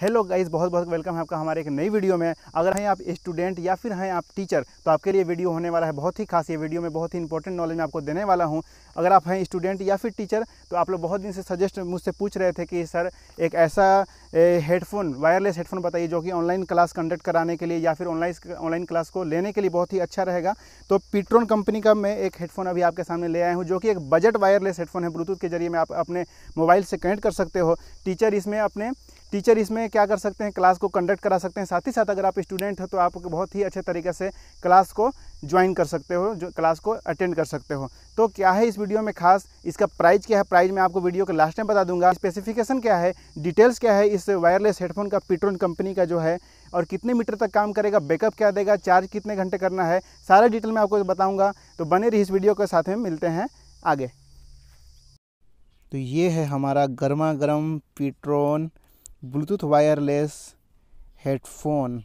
hello guys बहुत बहुत welcome है आपका हमारे एक नई वीडियो में अगर हैं आप स्टूडेंट या फिर हैं आप टीचर तो आपके लिए वीडियो होने वाला है बहुत ही खास ये वीडियो में बहुत ही इंपॉर्टेंट नॉलेज मैं आपको देने वाला हूं अगर आप हैं स्टूडेंट या फिर टीचर तो आप लोग बहुत दिन से सजेस्ट मुझसे पूछ रहे थे कि सर एक ऐसा हेडफोन वायरलेस हेडफोन बताइए जो कि ऑनलाइन क्लास कंडक्ट कराने के लिए या फिर ऑनलाइन ऑनलाइन क्लास को लेने के लिए बहुत ही अच्छा रहेगा तो पिट्रोन कंपनी का मैं एक हेडफोन अभी आपके सामने ले आया हूँ जो कि एक बजट वायरलेस हेडफोन है ब्लूटूथ के जरिए मैं आप अपने मोबाइल से कनेक्ट कर सकते हो टीचर इसमें अपने टीचर इसमें क्या कर सकते हैं क्लास को कंडक्ट करा सकते हैं साथ ही साथ अगर आप स्टूडेंट हो तो आप बहुत ही अच्छे तरीके से क्लास को ज्वाइन कर सकते हो जो क्लास को अटेंड कर सकते हो तो क्या है इस वीडियो में खास इसका प्राइस क्या है प्राइस मैं आपको वीडियो के लास्ट में बता दूंगा स्पेसिफिकेशन क्या है डिटेल्स क्या है इस वायरलेस हेडफोन का पेट्रोन कंपनी का जो है और कितने मीटर तक काम करेगा बैकअप क्या देगा चार्ज कितने घंटे करना है सारा डिटेल मैं आपको बताऊँगा तो बने रही इस वीडियो के साथ में मिलते हैं आगे तो ये है हमारा गर्मा गर्म पिट्रोन ब्लूटूथ वायरलेस हेडफोन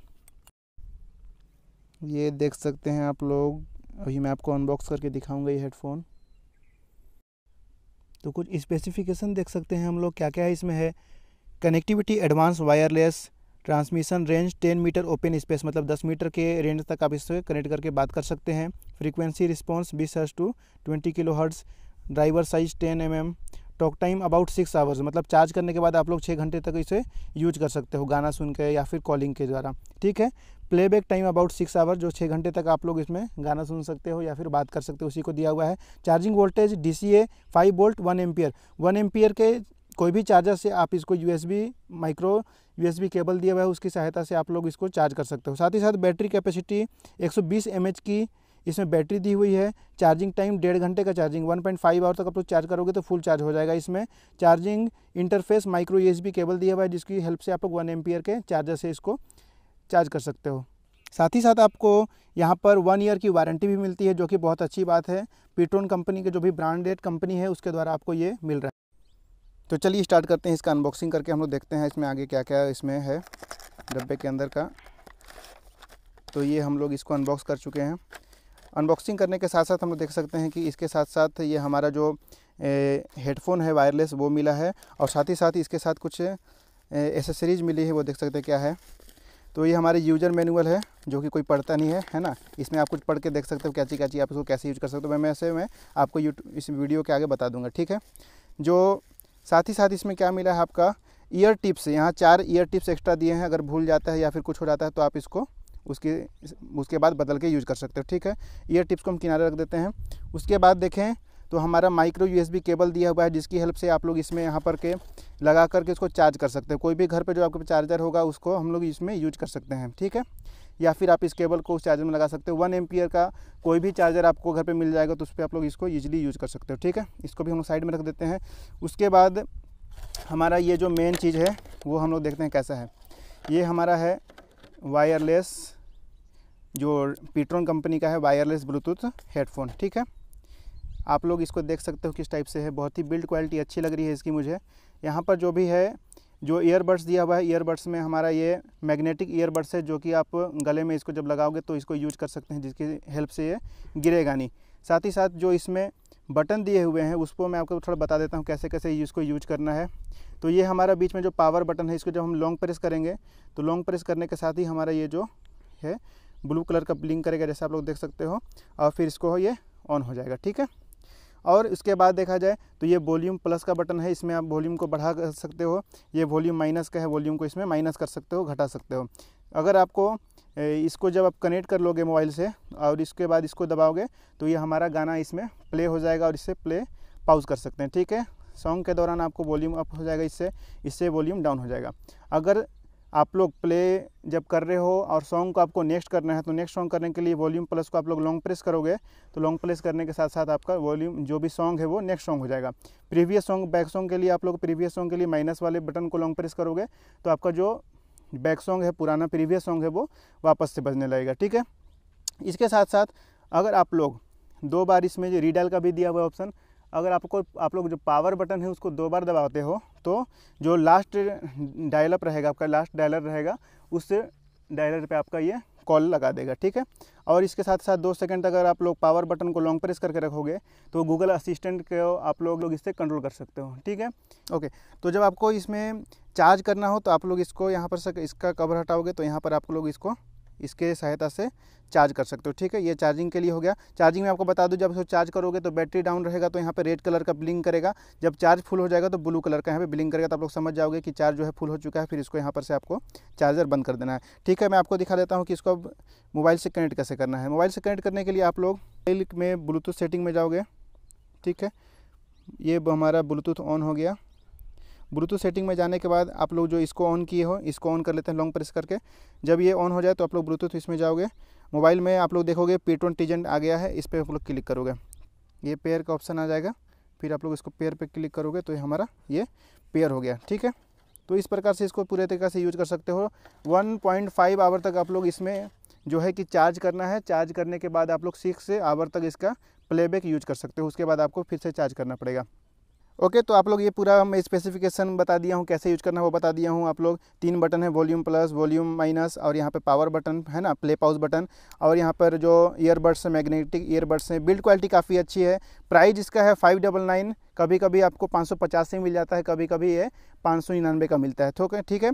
ये देख सकते हैं आप लोग अभी मैं आपको अनबॉक्स करके दिखाऊंगा ये हेडफोन तो कुछ स्पेसिफिकेशन देख सकते हैं हम लोग क्या क्या है इसमें है connectivity advance wireless transmission range 10 metre open space मतलब 10 मीटर के रेंज तक आप इससे कनेक्ट करके बात कर सकते हैं फ्रीक्वेंसी रिस्पॉन्स बीस hertz to 20 kilo hertz driver size 10 M mm, talk time about six hours मतलब चार्ज करने के बाद आप लोग छः घंटे तक इसे यूज कर सकते हो गाना सुन के या फिर कॉलिंग के द्वारा ठीक है playback time about six hour जो छः घंटे तक आप लोग इसमें गाना सुन सकते हो या फिर बात कर सकते हो उसी को दिया हुआ है charging voltage D C A five volt one ampere one ampere के कोई भी चार्जर से आप इसको बी माइक्रो बी केबल दिया हुआ है उसकी सहायता से आप लोग इसको चार्ज कर सकते हो साथ ही साथ बैटरी कैपेसिटी एम एच की इसमें बैटरी दी हुई है चार्जिंग टाइम डेढ़ घंटे का चार्जिंग 1.5 पॉइंट आवर तक आप लोग चार्ज करोगे तो फुल चार्ज हो जाएगा इसमें charging interface micro USB cable दिया हुआ है जिसकी हेल्प से आप लोग वन एम के चार्जर से इसको चार्ज कर सकते हो साथ ही साथ आपको यहाँ पर वन ईयर की वारंटी भी मिलती है जो कि बहुत अच्छी बात है पीट्रोन कंपनी के जो भी ब्रांडेड कंपनी है उसके द्वारा आपको ये मिल रहा है तो चलिए स्टार्ट करते हैं इसका अनबॉक्सिंग करके हम लोग देखते हैं इसमें आगे क्या क्या इसमें है डब्बे के अंदर का तो ये हम लोग इसको अनबॉक्स कर चुके हैं अनबॉक्सिंग करने के साथ साथ हम लोग देख सकते हैं कि इसके साथ साथ ये हमारा जो हेडफोन है वायरलेस वो मिला है और साथ ही साथ इसके साथ कुछ एसेसरीज मिली है वो देख सकते हैं क्या है तो ये हमारे यूजर मैनुअल है जो कि कोई पढ़ता नहीं है है ना इसमें आप कुछ पढ़ के देख सकते हो कैची कैची आप इसको कैसे यूज कर सकते हो तो मैं ऐसे मैं आपको यूट्यूब इस वीडियो के आगे बता दूंगा ठीक है जो साथ ही साथ इसमें क्या मिला है आपका ईयर टिप्स यहाँ चार ईयर टिप्स एक्स्ट्रा दिए हैं अगर भूल जाता है या फिर कुछ हो जाता है तो आप इसको उसके उसके बाद बदल के यूज़ कर सकते हो ठीक है ये टिप्स को हम किनारे रख देते हैं उसके बाद देखें तो हमारा माइक्रो यूएसबी केबल दिया हुआ है जिसकी हेल्प से आप लोग इसमें यहाँ पर के लगा करके इसको चार्ज कर सकते हैं कोई भी घर पर जो आपके चार्जर होगा उसको हम लोग इसमें यूज कर सकते हैं ठीक है या फिर आप इस केबल को उस चार्जर में लगा सकते हो वन एम का कोई भी चार्जर आपको घर पे मिल जाएगा तो उस पर आप लोग इसको ईजिली यूज कर सकते हो ठीक है इसको भी हम लोग साइड में रख देते हैं उसके बाद हमारा ये जो मेन चीज़ है वो हम लोग देखते हैं कैसा है ये हमारा है वायरलेस जो पीट्रॉन कंपनी का है वायरलेस ब्लूटूथ हेडफोन ठीक है आप लोग इसको देख सकते हो किस टाइप से है बहुत ही बिल्ड क्वालिटी अच्छी लग रही है इसकी मुझे यहाँ पर जो भी है जो ईयरबड्स दिया हुआ है ईयरबड्स में हमारा ये मैग्नेटिक ईयरबड्स है जो कि आप गले में इसको जब लगाओगे तो इसको यूज कर सकते हैं जिसकी हेल्प से ये गिरेगा नहीं साथ ही साथ जो इसमें बटन दिए हुए हैं उसको मैं आपको थोड़ा बता देता हूँ कैसे कैसे इसको यूज करना है तो ये हमारा बीच में जो पावर बटन है इसको जब हम लॉन्ग प्रेस करेंगे तो लॉन्ग प्रेस करने के साथ ही हमारा ये जो है ब्लू कलर का ब्लिंक करेगा जैसे आप लोग देख सकते हो और फिर इसको ये ऑन हो जाएगा ठीक है और इसके बाद देखा जाए तो ये वॉल्यूम प्लस का बटन है इसमें आप वॉल्यूम को बढ़ा कर सकते हो ये वॉल्यूम माइनस का है वॉल्यूम को इसमें माइनस कर सकते हो घटा सकते हो अगर आपको इसको जब आप कनेक्ट कर लोगे मोबाइल से और इसके बाद इसको दबाओगे तो ये हमारा गाना इसमें प्ले हो जाएगा और इससे प्ले पाउज कर सकते हैं ठीक है सॉन्ग के दौरान आपको वॉल्यूम अप हो जाएगा इससे इससे वॉल्यूम डाउन हो जाएगा अगर आप लोग प्ले जब कर रहे हो और सॉन्ग को आपको नेक्स्ट करना है तो नेक्स्ट सॉन्ग करने के लिए वॉल्यूम प्लस को आप लोग लॉन्ग प्रेस करोगे तो लॉन्ग प्रेस करने के साथ साथ आपका वॉल्यूम जो भी सॉन्ग है वो नेक्स्ट सॉन्ग हो जाएगा प्रीवियस सॉन्ग बैक सॉन्ग के लिए आप लोग प्रीवियस सॉन्ग के लिए माइनस वाले बटन को लॉन्ग प्रेस करोगे तो आपका जो बैक सॉन्ग है पुराना प्रीवियस सॉन्ग है वो वापस से बजने लगेगा ठीक है इसके साथ साथ अगर आप लोग दो बार इसमें जो रीडायल का भी दिया हुआ ऑप्शन अगर आपको आप लोग जो पावर बटन है उसको दो बार दबाते हो तो जो लास्ट डायलर रहेगा आपका लास्ट डायलर रहेगा उस डायलर पे आपका ये कॉल लगा देगा ठीक है और इसके साथ साथ दो सेकंड तक अगर आप लोग पावर बटन को लॉन्ग प्रेस करके रखोगे तो गूगल असिस्टेंट को आप लोग लोग इससे कंट्रोल कर सकते हो ठीक है ओके तो जब आपको इसमें चार्ज करना हो तो आप लोग इसको यहाँ पर सक, इसका कवर हटाओगे तो यहाँ पर आप लोग इसको इसके सहायता से चार्ज कर सकते हो ठीक है ये चार्जिंग के लिए हो गया चार्जिंग में आपको बता दूं जब इसको चार्ज करोगे तो बैटरी डाउन रहेगा तो यहाँ पे रेड कलर का ब्लिंक करेगा जब चार्ज फुल हो जाएगा तो ब्लू कलर का यहाँ पे ब्लिंक करेगा तो आप लोग समझ जाओगे कि चार्ज जो है फुल हो चुका है फिर इसको यहाँ पर से आपको चार्जर बंद कर देना है ठीक है मैं आपको दिखा देता हूँ कि इसको मोबाइल से कनेक्ट कैसे करना है मोबाइल से कनेक्ट करने के लिए आप लोग मोबाइल में ब्लूटूथ सेटिंग में जाओगे ठीक है ये हमारा ब्लूटूथ ऑन हो गया ब्लूटूथ सेटिंग में जाने के बाद आप लोग जो इसको ऑन किए हो इसको ऑन कर लेते हैं लॉन्ग प्रेस करके जब ये ऑन हो जाए तो आप लोग ब्लूटूथ इसमें जाओगे मोबाइल में आप लोग देखोगे पे टीजेंट आ गया है इस पर आप लोग क्लिक करोगे ये पेयर का ऑप्शन आ जाएगा फिर आप लोग इसको पेयर पर क्लिक करोगे तो ये हमारा ये पेयर हो गया ठीक है तो इस प्रकार से इसको पूरे तरीके से यूज कर सकते हो 1.5 आवर तक आप लोग इसमें जो है कि चार्ज करना है चार्ज करने के बाद आप लोग सिक्स आवर तक इसका प्लेबैक यूज कर सकते हो उसके बाद आपको फिर से चार्ज करना पड़ेगा ओके तो आप लोग ये पूरा मैं स्पेसिफिकेशन बता दिया हूँ कैसे यूज करना है वो बता दिया हूँ आप लोग तीन बटन है वॉल्यूम प्लस वॉल्यूम माइनस और यहाँ पे पावर बटन है ना प्ले पाउस बटन और यहाँ पर जो ईयरबड्स है मैग्नेटिक ईयरबड्स हैं बिल्ड क्वालिटी काफ़ी अच्छी है प्राइस इसका है फाइव डबल नाइन कभी कभी आपको पाँच सौ पचास मिल जाता है कभी कभी ये पाँच सौ का मिलता है तो ओके ठीक है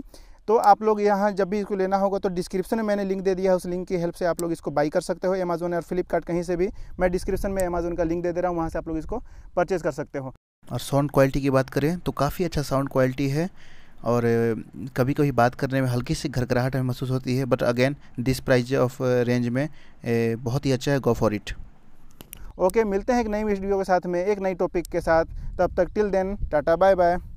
तो आप लोग यहाँ जब भी इसको लेना होगा तो डिस्क्रिप्शन में मैंने लिंक दे दिया है उस लिंक की हेल्प से आप लोग इसको बाई कर सकते हो अमेजोन और फ्लिपकार्ट कहीं से भी मैं डिस्क्रिप्शन में अमेजोन का लिंक दे दे रहा हूँ वहाँ से आप लोग इसको परचेज़ कर सकते हो और साउंड क्वालिटी की बात करें तो काफ़ी अच्छा साउंड क्वालिटी है और कभी कभी बात करने में हल्की सी घरघराहट हमें महसूस होती है but again this price of range में बहुत ही अच्छा है गो फॉर इट ओके मिलते हैं एक नई वीडियो के साथ में एक नई टॉपिक के साथ तब तक till then tata bye bye